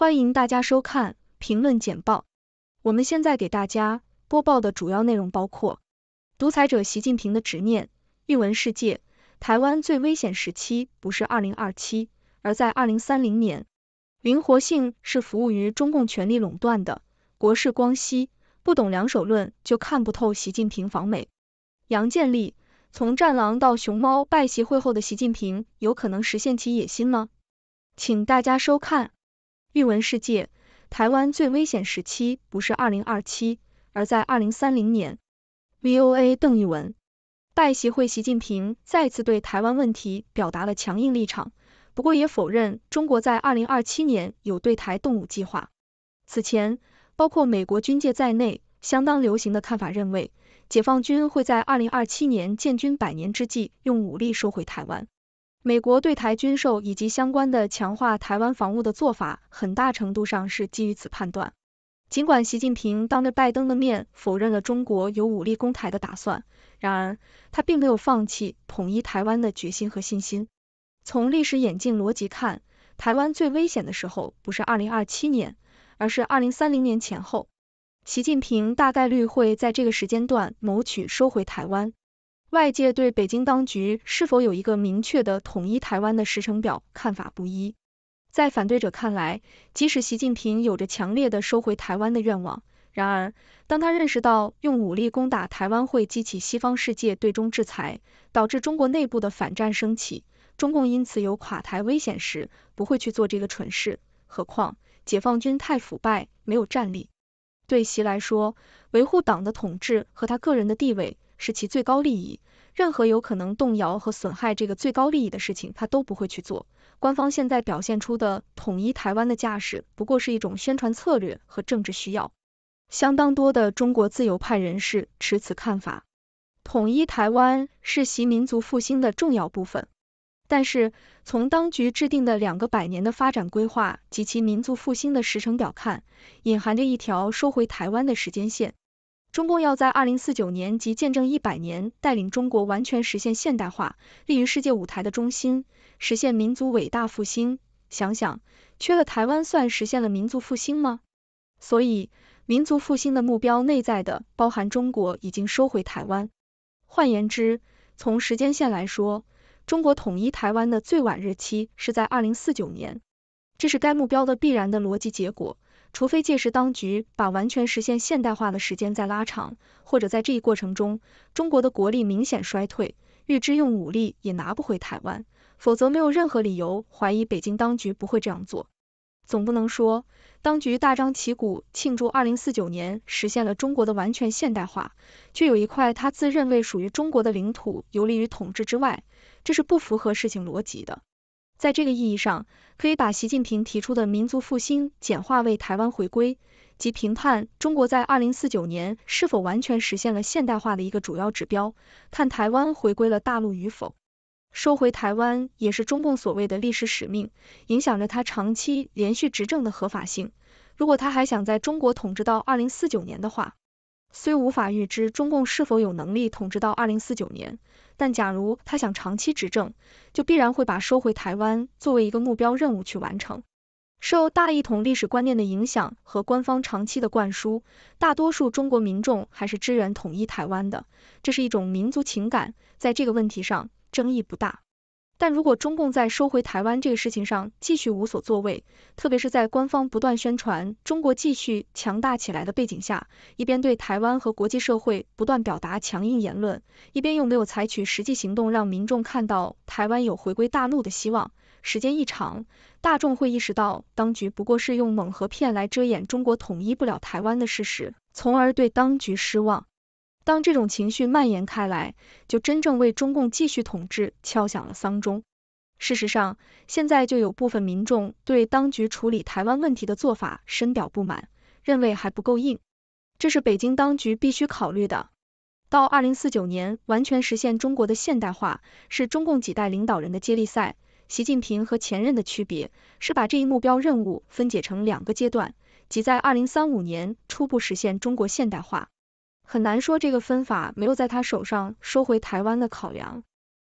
欢迎大家收看评论简报。我们现在给大家播报的主要内容包括：独裁者习近平的执念；域文世界，台湾最危险时期不是二零二七，而在二零三零年；灵活性是服务于中共权力垄断的；国事光熙不懂两手论就看不透习近平访美；杨建立，从战狼到熊猫，拜习会后的习近平有可能实现其野心吗？请大家收看。玉文世界，台湾最危险时期不是二零二七，而在二零三零年。VOA 邓玉文，拜习会，习近平再次对台湾问题表达了强硬立场，不过也否认中国在二零二七年有对台动武计划。此前，包括美国军界在内，相当流行的看法认为，解放军会在二零二七年建军百年之际，用武力收回台湾。美国对台军售以及相关的强化台湾防务的做法，很大程度上是基于此判断。尽管习近平当着拜登的面否认了中国有武力攻台的打算，然而他并没有放弃统一台湾的决心和信心。从历史演进逻辑看，台湾最危险的时候不是二零二七年，而是二零三零年前后。习近平大概率会在这个时间段谋取收回台湾。外界对北京当局是否有一个明确的统一台湾的时程表看法不一。在反对者看来，即使习近平有着强烈的收回台湾的愿望，然而当他认识到用武力攻打台湾会激起西方世界对中制裁，导致中国内部的反战升起，中共因此有垮台危险时，不会去做这个蠢事。何况解放军太腐败，没有战力。对习来说，维护党的统治和他个人的地位。是其最高利益，任何有可能动摇和损害这个最高利益的事情，他都不会去做。官方现在表现出的统一台湾的架势，不过是一种宣传策略和政治需要。相当多的中国自由派人士持此看法，统一台湾是习民族复兴的重要部分。但是从当局制定的两个百年的发展规划及其民族复兴的时程表看，隐含着一条收回台湾的时间线。中共要在二零四九年即见证一百年，带领中国完全实现现代化，立于世界舞台的中心，实现民族伟大复兴。想想，缺了台湾，算实现了民族复兴吗？所以，民族复兴的目标内在的包含中国已经收回台湾。换言之，从时间线来说，中国统一台湾的最晚日期是在二零四九年，这是该目标的必然的逻辑结果。除非届时当局把完全实现现代化的时间再拉长，或者在这一过程中中国的国力明显衰退，预知用武力也拿不回台湾，否则没有任何理由怀疑北京当局不会这样做。总不能说，当局大张旗鼓庆祝二零四九年实现了中国的完全现代化，却有一块他自认为属于中国的领土游离于统治之外，这是不符合事情逻辑的。在这个意义上，可以把习近平提出的民族复兴简化为台湾回归，及评判中国在二零四九年是否完全实现了现代化的一个主要指标。看台湾回归了大陆与否，收回台湾也是中共所谓的历史使命，影响着他长期连续执政的合法性。如果他还想在中国统治到二零四九年的话。虽无法预知中共是否有能力统治到二零四九年，但假如他想长期执政，就必然会把收回台湾作为一个目标任务去完成。受大一统历史观念的影响和官方长期的灌输，大多数中国民众还是支援统一台湾的，这是一种民族情感，在这个问题上争议不大。但如果中共在收回台湾这个事情上继续无所作为，特别是在官方不断宣传中国继续强大起来的背景下，一边对台湾和国际社会不断表达强硬言论，一边又没有采取实际行动让民众看到台湾有回归大陆的希望，时间一长，大众会意识到当局不过是用猛和骗来遮掩中国统一不了台湾的事实，从而对当局失望。当这种情绪蔓延开来，就真正为中共继续统治敲响了丧钟。事实上，现在就有部分民众对当局处理台湾问题的做法深表不满，认为还不够硬。这是北京当局必须考虑的。到二零四九年完全实现中国的现代化，是中共几代领导人的接力赛。习近平和前任的区别是，把这一目标任务分解成两个阶段，即在二零三五年初步实现中国现代化。很难说这个分法没有在他手上收回台湾的考量。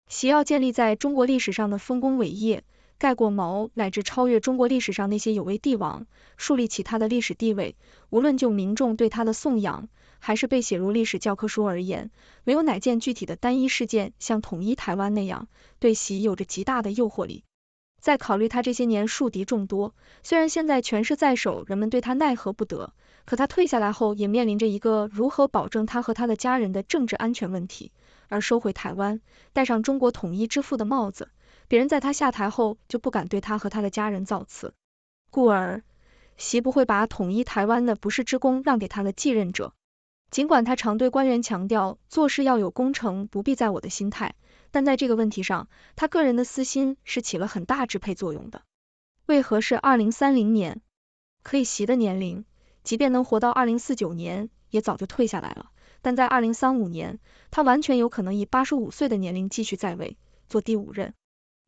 习要建立在中国历史上的丰功伟业，盖过毛乃至超越中国历史上那些有位帝王，树立起他的历史地位。无论就民众对他的颂扬，还是被写入历史教科书而言，没有哪件具体的单一事件像统一台湾那样对习有着极大的诱惑力。再考虑他这些年树敌众多，虽然现在权势在手，人们对他奈何不得。可他退下来后，也面临着一个如何保证他和他的家人的政治安全问题。而收回台湾，戴上中国统一之父的帽子，别人在他下台后就不敢对他和他的家人造次。故而，习不会把统一台湾的不世之功让给他的继任者。尽管他常对官员强调做事要有功成不必在我的心态，但在这个问题上，他个人的私心是起了很大支配作用的。为何是二零三零年？可以习的年龄。即便能活到二零四九年，也早就退下来了。但在二零三五年，他完全有可能以八十五岁的年龄继续在位，做第五任。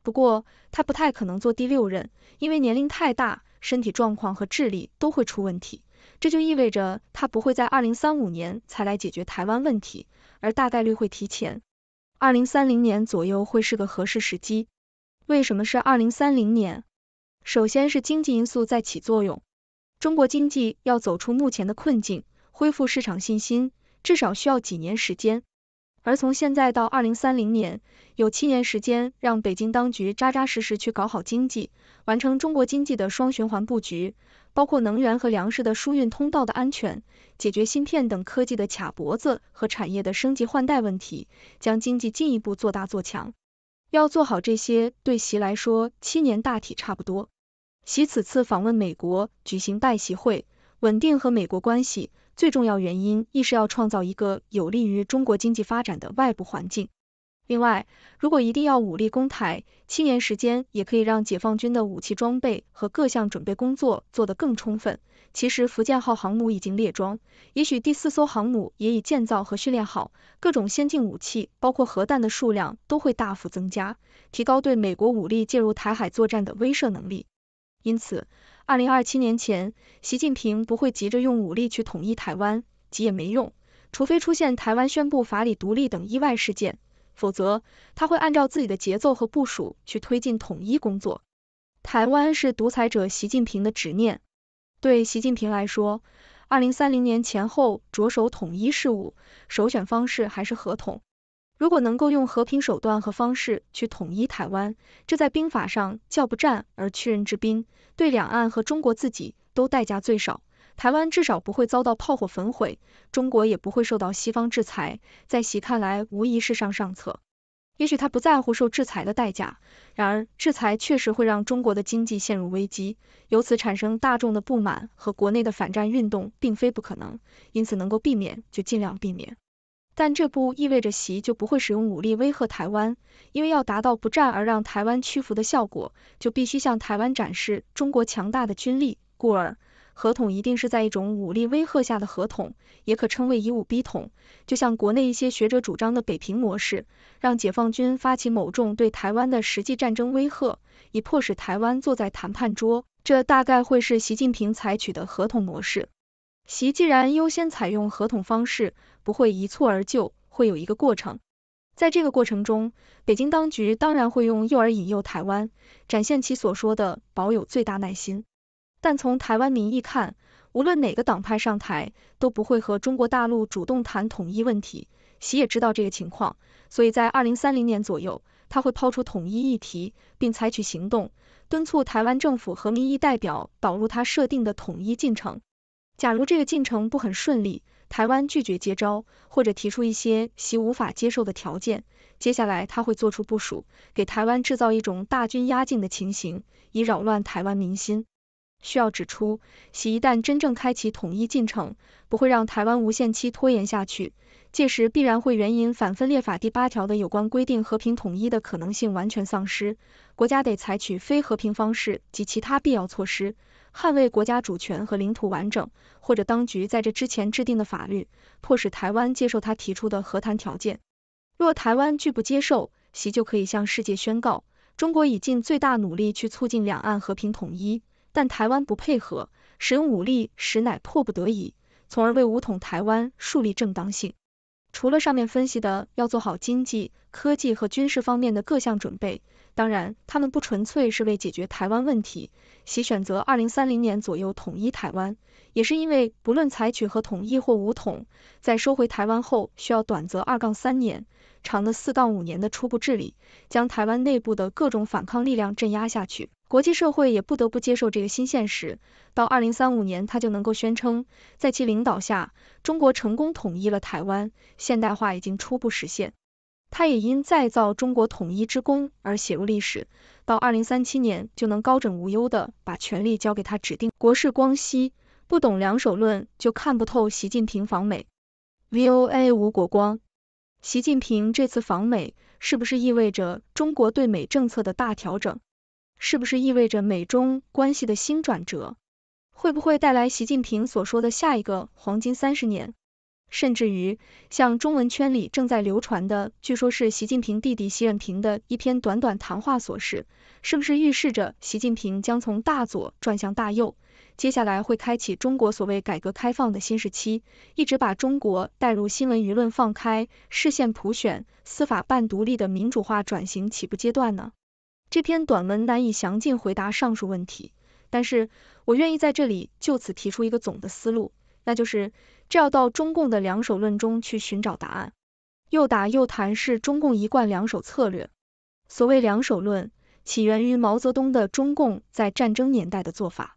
不过，他不太可能做第六任，因为年龄太大，身体状况和智力都会出问题。这就意味着他不会在二零三五年才来解决台湾问题，而大概率会提前。二零三零年左右会是个合适时机。为什么是二零三零年？首先是经济因素在起作用。中国经济要走出目前的困境，恢复市场信心，至少需要几年时间。而从现在到二零三零年，有七年时间，让北京当局扎扎实实去搞好经济，完成中国经济的双循环布局，包括能源和粮食的输运通道的安全，解决芯片等科技的卡脖子和产业的升级换代问题，将经济进一步做大做强。要做好这些，对习来说，七年大体差不多。其此次访问美国，举行拜习会，稳定和美国关系，最重要原因亦是要创造一个有利于中国经济发展的外部环境。另外，如果一定要武力攻台，七年时间也可以让解放军的武器装备和各项准备工作做得更充分。其实，福建号航母已经列装，也许第四艘航母也已建造和训练好，各种先进武器，包括核弹的数量都会大幅增加，提高对美国武力介入台海作战的威慑能力。因此，二零二七年前，习近平不会急着用武力去统一台湾，急也没用，除非出现台湾宣布法理独立等意外事件，否则他会按照自己的节奏和部署去推进统一工作。台湾是独裁者习近平的执念，对习近平来说，二零三零年前后着手统一事务，首选方式还是合同。如果能够用和平手段和方式去统一台湾，这在兵法上叫不战而屈人之兵，对两岸和中国自己都代价最少，台湾至少不会遭到炮火焚毁，中国也不会受到西方制裁，在习看来无疑是上上策。也许他不在乎受制裁的代价，然而制裁确实会让中国的经济陷入危机，由此产生大众的不满和国内的反战运动并非不可能，因此能够避免就尽量避免。但这不意味着习就不会使用武力威吓台湾，因为要达到不战而让台湾屈服的效果，就必须向台湾展示中国强大的军力，故而，合同一定是在一种武力威吓下的合同，也可称为以武逼统。就像国内一些学者主张的北平模式，让解放军发起某种对台湾的实际战争威吓，以迫使台湾坐在谈判桌，这大概会是习近平采取的合同模式。习既然优先采用合同方式，不会一蹴而就，会有一个过程。在这个过程中，北京当局当然会用诱饵引诱台湾，展现其所说的保有最大耐心。但从台湾民意看，无论哪个党派上台，都不会和中国大陆主动谈统一问题。习也知道这个情况，所以在二零三零年左右，他会抛出统一议题，并采取行动，敦促台湾政府和民意代表导入他设定的统一进程。假如这个进程不很顺利，台湾拒绝接招，或者提出一些习无法接受的条件，接下来他会做出部署，给台湾制造一种大军压境的情形，以扰乱台湾民心。需要指出，习一旦真正开启统一进程，不会让台湾无限期拖延下去。届时必然会援引《反分裂法》第八条的有关规定，和平统一的可能性完全丧失，国家得采取非和平方式及其他必要措施，捍卫国家主权和领土完整，或者当局在这之前制定的法律，迫使台湾接受他提出的和谈条件。若台湾拒不接受，习就可以向世界宣告，中国已尽最大努力去促进两岸和平统一，但台湾不配合，使用武力实乃迫不得已，从而为武统台湾树立正当性。除了上面分析的要做好经济、科技和军事方面的各项准备，当然，他们不纯粹是为解决台湾问题，其选择二零三零年左右统一台湾，也是因为不论采取和统一或武统，在收回台湾后需要短则二杠三年，长的四杠五年的初步治理，将台湾内部的各种反抗力量镇压下去。国际社会也不得不接受这个新现实。到二零三五年，他就能够宣称，在其领导下，中国成功统一了台湾，现代化已经初步实现。他也因再造中国统一之功而写入历史。到二零三七年，就能高枕无忧地把权力交给他指定国事光熙。不懂两手论，就看不透习近平访美。VOA 吴国光：习近平这次访美，是不是意味着中国对美政策的大调整？是不是意味着美中关系的新转折？会不会带来习近平所说的下一个黄金三十年？甚至于像中文圈里正在流传的，据说是习近平弟弟习近平的一篇短短谈话所示，是不是预示着习近平将从大左转向大右？接下来会开启中国所谓改革开放的新时期，一直把中国带入新闻舆论放开、视线普选、司法办独立的民主化转型起步阶段呢？这篇短文难以详尽回答上述问题，但是我愿意在这里就此提出一个总的思路，那就是这要到中共的两手论中去寻找答案。又打又谈是中共一贯两手策略。所谓两手论，起源于毛泽东的中共在战争年代的做法。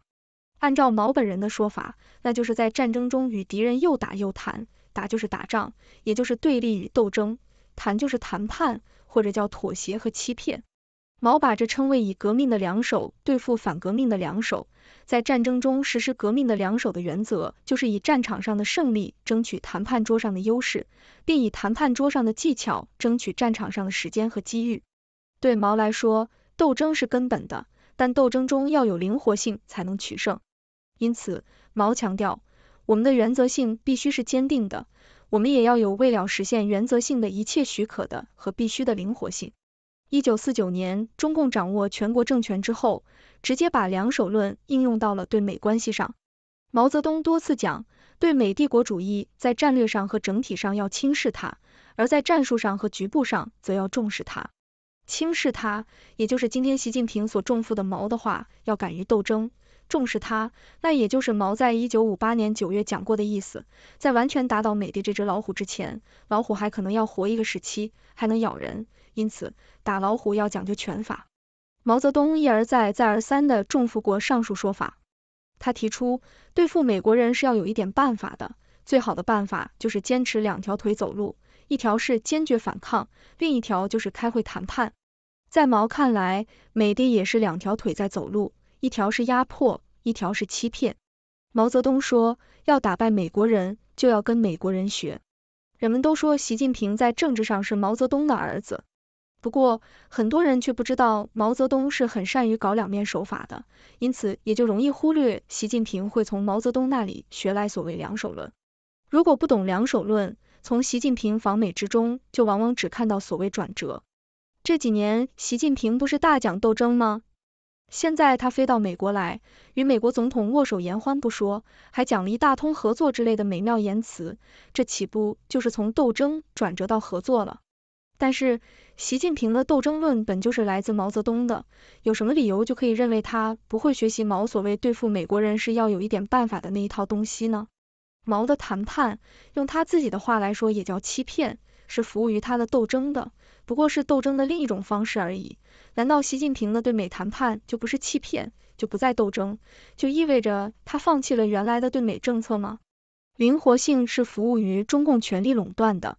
按照毛本人的说法，那就是在战争中与敌人又打又谈，打就是打仗，也就是对立与斗争；谈就是谈判，或者叫妥协和欺骗。毛把这称为以革命的两手对付反革命的两手，在战争中实施革命的两手的原则，就是以战场上的胜利争取谈判桌上的优势，并以谈判桌上的技巧争取战场上的时间和机遇。对毛来说，斗争是根本的，但斗争中要有灵活性才能取胜。因此，毛强调，我们的原则性必须是坚定的，我们也要有为了实现原则性的一切许可的和必须的灵活性。一九四九年，中共掌握全国政权之后，直接把两手论应用到了对美关系上。毛泽东多次讲，对美帝国主义在战略上和整体上要轻视它，而在战术上和局部上则要重视它。轻视它，也就是今天习近平所重负的毛的话，要敢于斗争。重视它，那也就是毛在一九五八年九月讲过的意思。在完全打倒美帝这只老虎之前，老虎还可能要活一个时期，还能咬人，因此打老虎要讲究拳法。毛泽东一而再、再而三的重复过上述说法。他提出对付美国人是要有一点办法的，最好的办法就是坚持两条腿走路，一条是坚决反抗，另一条就是开会谈判。在毛看来，美帝也是两条腿在走路。一条是压迫，一条是欺骗。毛泽东说，要打败美国人，就要跟美国人学。人们都说习近平在政治上是毛泽东的儿子，不过很多人却不知道毛泽东是很善于搞两面手法的，因此也就容易忽略习近平会从毛泽东那里学来所谓两手论。如果不懂两手论，从习近平访美之中就往往只看到所谓转折。这几年，习近平不是大讲斗争吗？现在他飞到美国来，与美国总统握手言欢不说，还讲了一大通合作之类的美妙言辞，这岂不就是从斗争转折到合作了？但是，习近平的斗争论本就是来自毛泽东的，有什么理由就可以认为他不会学习毛所谓对付美国人是要有一点办法的那一套东西呢？毛的谈判，用他自己的话来说，也叫欺骗，是服务于他的斗争的。不过是斗争的另一种方式而已。难道习近平的对美谈判就不是欺骗，就不再斗争，就意味着他放弃了原来的对美政策吗？灵活性是服务于中共权力垄断的。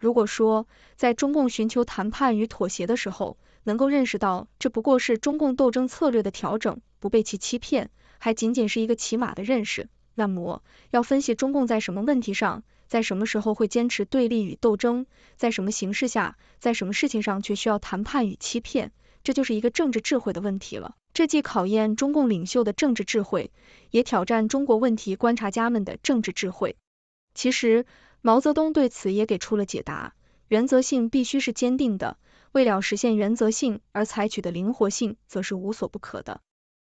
如果说在中共寻求谈判与妥协的时候，能够认识到这不过是中共斗争策略的调整，不被其欺骗，还仅仅是一个起码的认识，那么要分析中共在什么问题上。在什么时候会坚持对立与斗争，在什么形势下，在什么事情上却需要谈判与欺骗，这就是一个政治智慧的问题了。这既考验中共领袖的政治智慧，也挑战中国问题观察家们的政治智慧。其实，毛泽东对此也给出了解答：原则性必须是坚定的，为了实现原则性而采取的灵活性，则是无所不可的。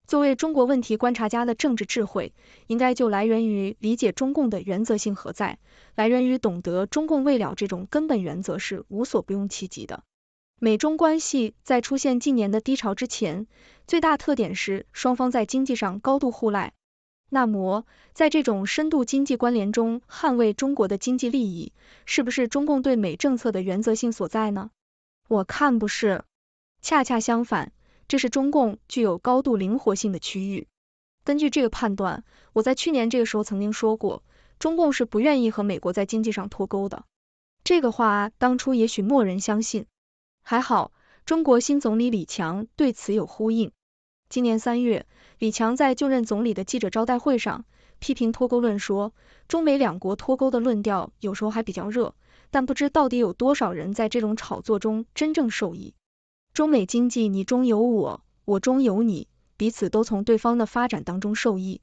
作为中国问题观察家的政治智慧，应该就来源于理解中共的原则性何在，来源于懂得中共未了这种根本原则是无所不用其极的。美中关系在出现近年的低潮之前，最大特点是双方在经济上高度互赖。那么，在这种深度经济关联中，捍卫中国的经济利益，是不是中共对美政策的原则性所在呢？我看不是，恰恰相反。这是中共具有高度灵活性的区域。根据这个判断，我在去年这个时候曾经说过，中共是不愿意和美国在经济上脱钩的。这个话当初也许没人相信，还好中国新总理李强对此有呼应。今年三月，李强在就任总理的记者招待会上批评脱钩论说，中美两国脱钩的论调有时候还比较热，但不知到底有多少人在这种炒作中真正受益。中美经济，你中有我，我中有你，彼此都从对方的发展当中受益。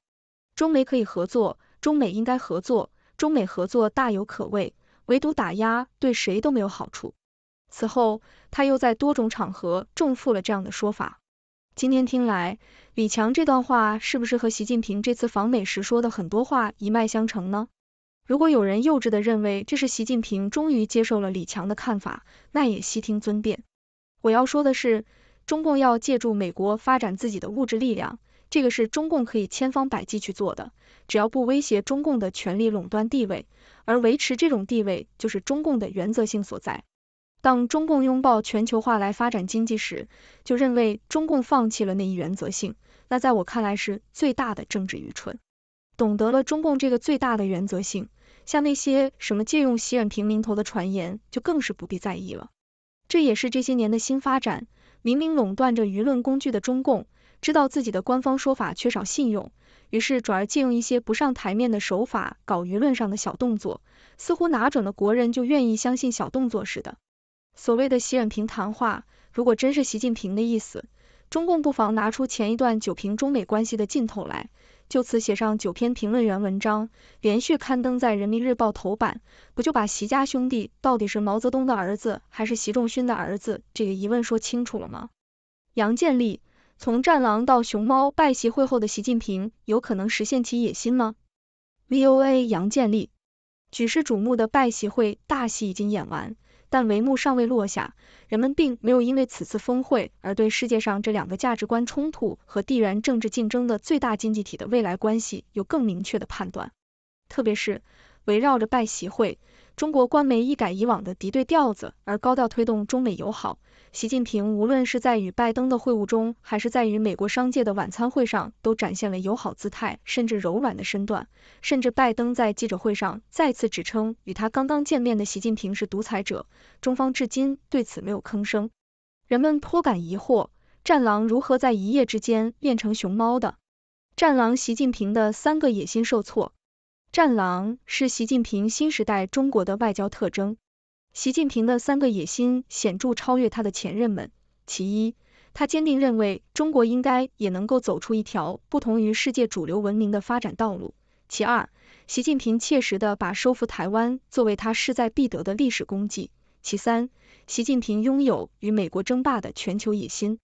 中美可以合作，中美应该合作，中美合作大有可为，唯独打压对谁都没有好处。此后，他又在多种场合重复了这样的说法。今天听来，李强这段话是不是和习近平这次访美时说的很多话一脉相承呢？如果有人幼稚的认为这是习近平终于接受了李强的看法，那也悉听尊便。我要说的是，中共要借助美国发展自己的物质力量，这个是中共可以千方百计去做的。只要不威胁中共的权力垄断地位，而维持这种地位，就是中共的原则性所在。当中共拥抱全球化来发展经济时，就认为中共放弃了那一原则性，那在我看来是最大的政治愚蠢。懂得了中共这个最大的原则性，像那些什么借用习近平名头的传言，就更是不必在意了。这也是这些年的新发展。明明垄断着舆论工具的中共，知道自己的官方说法缺少信用，于是转而借用一些不上台面的手法搞舆论上的小动作，似乎拿准了国人就愿意相信小动作似的。所谓的习近平谈话，如果真是习近平的意思，中共不妨拿出前一段九平中美关系的劲头来。就此写上九篇评论员文章，连续刊登在人民日报头版，不就把习家兄弟到底是毛泽东的儿子还是习仲勋的儿子这个疑问说清楚了吗？杨建立，从战狼到熊猫，拜习会后的习近平有可能实现其野心吗？VOA 杨建立，举世瞩目的拜习会大戏已经演完。但帷幕尚未落下，人们并没有因为此次峰会而对世界上这两个价值观冲突和地缘政治竞争的最大经济体的未来关系有更明确的判断。特别是围绕着拜习会，中国官媒一改以往的敌对调子，而高调推动中美友好。习近平无论是在与拜登的会晤中，还是在与美国商界的晚餐会上，都展现了友好姿态，甚至柔软的身段。甚至拜登在记者会上再次指称与他刚刚见面的习近平是独裁者，中方至今对此没有吭声。人们颇感疑惑，战狼如何在一夜之间变成熊猫的？战狼，习近平的三个野心受挫。战狼是习近平新时代中国的外交特征。习近平的三个野心显著超越他的前任们。其一，他坚定认为中国应该也能够走出一条不同于世界主流文明的发展道路。其二，习近平切实地把收复台湾作为他势在必得的历史功绩。其三，习近平拥有与美国争霸的全球野心。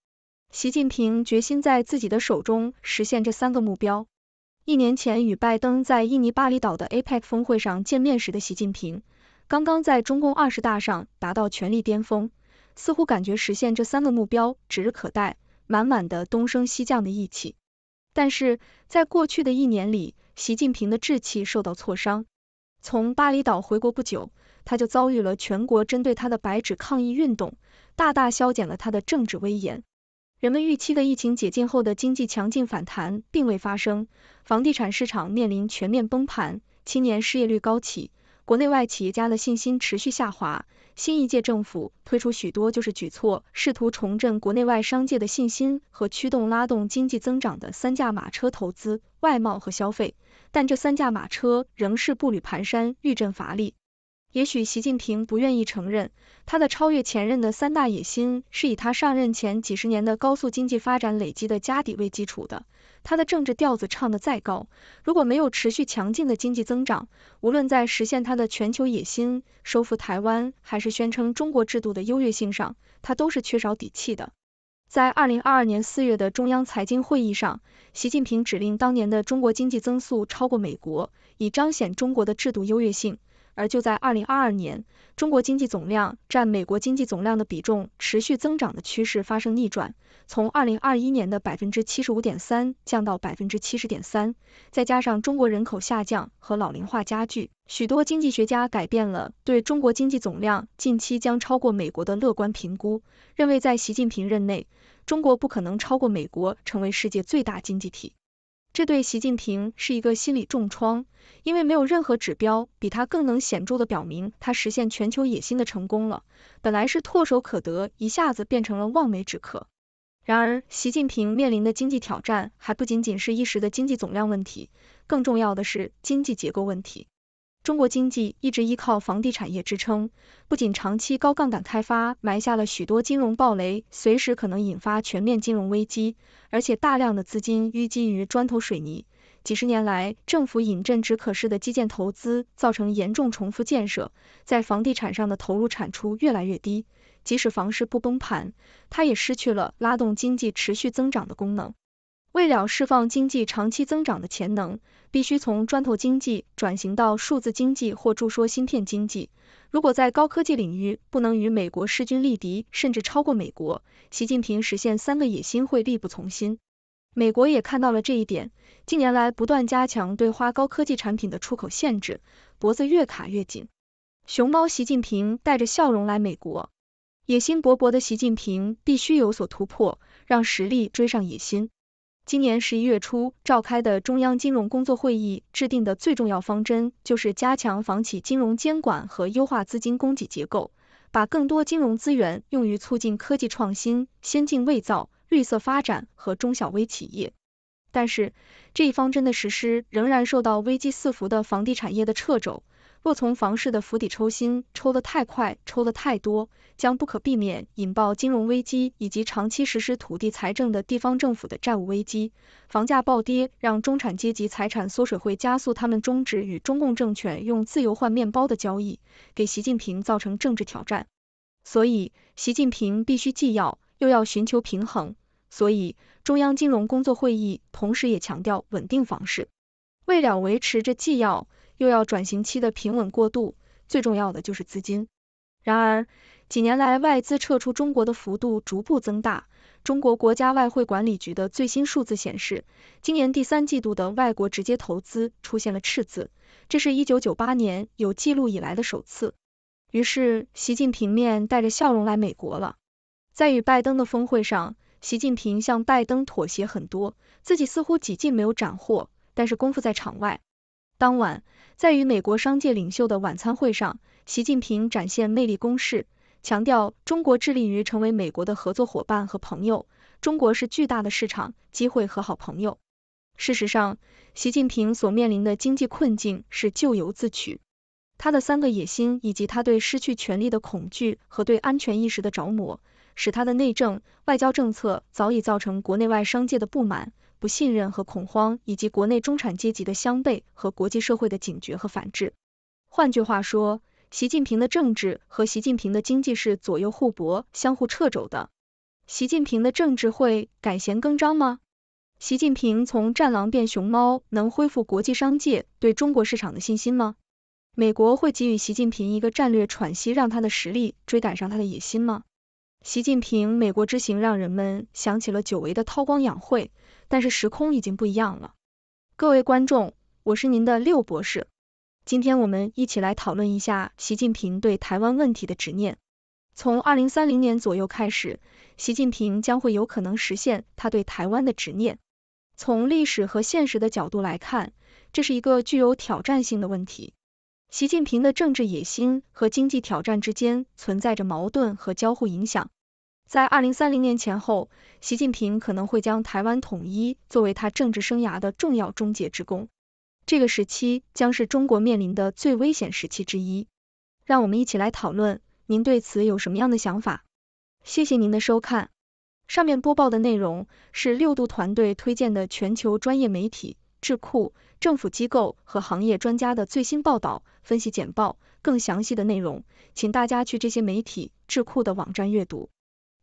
习近平决心在自己的手中实现这三个目标。一年前与拜登在印尼巴厘岛的 APEC 峰会上见面时的习近平。刚刚在中共二十大上达到权力巅峰，似乎感觉实现这三个目标指日可待，满满的东升西降的意气。但是在过去的一年里，习近平的志气受到挫伤。从巴厘岛回国不久，他就遭遇了全国针对他的白纸抗议运动，大大消减了他的政治威严。人们预期的疫情解禁后的经济强劲反弹并未发生，房地产市场面临全面崩盘，青年失业率高起。国内外企业家的信心持续下滑，新一届政府推出许多就是举措，试图重振国内外商界的信心和驱动拉动经济增长的三驾马车：投资、外贸和消费。但这三驾马车仍是步履蹒跚、遇阵乏力。也许习近平不愿意承认，他的超越前任的三大野心是以他上任前几十年的高速经济发展累积的家底为基础的。他的政治调子唱得再高，如果没有持续强劲的经济增长，无论在实现他的全球野心、收复台湾，还是宣称中国制度的优越性上，他都是缺少底气的。在二零二二年四月的中央财经会议上，习近平指令当年的中国经济增速超过美国，以彰显中国的制度优越性。而就在二零二二年，中国经济总量占美国经济总量的比重持续增长的趋势发生逆转，从二零二一年的百分之七十五点三降到百分之七十点三。再加上中国人口下降和老龄化加剧，许多经济学家改变了对中国经济总量近期将超过美国的乐观评估，认为在习近平任内，中国不可能超过美国成为世界最大经济体。这对习近平是一个心理重创，因为没有任何指标比他更能显著的表明他实现全球野心的成功了。本来是唾手可得，一下子变成了望梅止渴。然而，习近平面临的经济挑战还不仅仅是一时的经济总量问题，更重要的是经济结构问题。中国经济一直依靠房地产业支撑，不仅长期高杠杆开发埋下了许多金融暴雷，随时可能引发全面金融危机，而且大量的资金淤积于砖头水泥。几十年来，政府引证“只可视的基建投资造成严重重复建设，在房地产上的投入产出越来越低。即使房市不崩盘，它也失去了拉动经济持续增长的功能。为了释放经济长期增长的潜能，必须从砖头经济转型到数字经济或注说芯片经济。如果在高科技领域不能与美国势均力敌，甚至超过美国，习近平实现三个野心会力不从心。美国也看到了这一点，近年来不断加强对花高科技产品的出口限制，脖子越卡越紧。熊猫习近平带着笑容来美国，野心勃勃的习近平必须有所突破，让实力追上野心。今年十一月初召开的中央金融工作会议制定的最重要方针，就是加强房企金融监管和优化资金供给结构，把更多金融资源用于促进科技创新、先进制造、绿色发展和中小微企业。但是，这一方针的实施仍然受到危机四伏的房地产业的掣肘。若从房市的釜底抽薪抽得太快、抽得太多，将不可避免引爆金融危机以及长期实施土地财政的地方政府的债务危机。房价暴跌让中产阶级财产缩水，会加速他们终止与中共政权用自由换面包的交易，给习近平造成政治挑战。所以，习近平必须既要又要寻求平衡。所以，中央金融工作会议同时也强调稳定房市。为了维持这既要。又要转型期的平稳过渡，最重要的就是资金。然而，几年来外资撤出中国的幅度逐步增大。中国国家外汇管理局的最新数字显示，今年第三季度的外国直接投资出现了赤字，这是一九九八年有记录以来的首次。于是，习近平面带着笑容来美国了。在与拜登的峰会上，习近平向拜登妥协很多，自己似乎几近没有斩获，但是功夫在场外。当晚，在与美国商界领袖的晚餐会上，习近平展现魅力攻势，强调中国致力于成为美国的合作伙伴和朋友。中国是巨大的市场、机会和好朋友。事实上，习近平所面临的经济困境是咎由自取。他的三个野心以及他对失去权力的恐惧和对安全意识的着魔，使他的内政、外交政策早已造成国内外商界的不满。不信任和恐慌，以及国内中产阶级的相悖和国际社会的警觉和反制。换句话说，习近平的政治和习近平的经济是左右互搏、相互掣肘的。习近平的政治会改弦更张吗？习近平从战狼变熊猫，能恢复国际商界对中国市场的信心吗？美国会给予习近平一个战略喘息，让他的实力追赶上他的野心吗？习近平美国之行让人们想起了久违的韬光养晦。但是时空已经不一样了，各位观众，我是您的六博士。今天我们一起来讨论一下习近平对台湾问题的执念。从二零三零年左右开始，习近平将会有可能实现他对台湾的执念。从历史和现实的角度来看，这是一个具有挑战性的问题。习近平的政治野心和经济挑战之间存在着矛盾和交互影响。在二零三零年前后，习近平可能会将台湾统一作为他政治生涯的重要终结之功。这个时期将是中国面临的最危险时期之一。让我们一起来讨论，您对此有什么样的想法？谢谢您的收看。上面播报的内容是六度团队推荐的全球专业媒体、智库、政府机构和行业专家的最新报道、分析简报。更详细的内容，请大家去这些媒体、智库的网站阅读。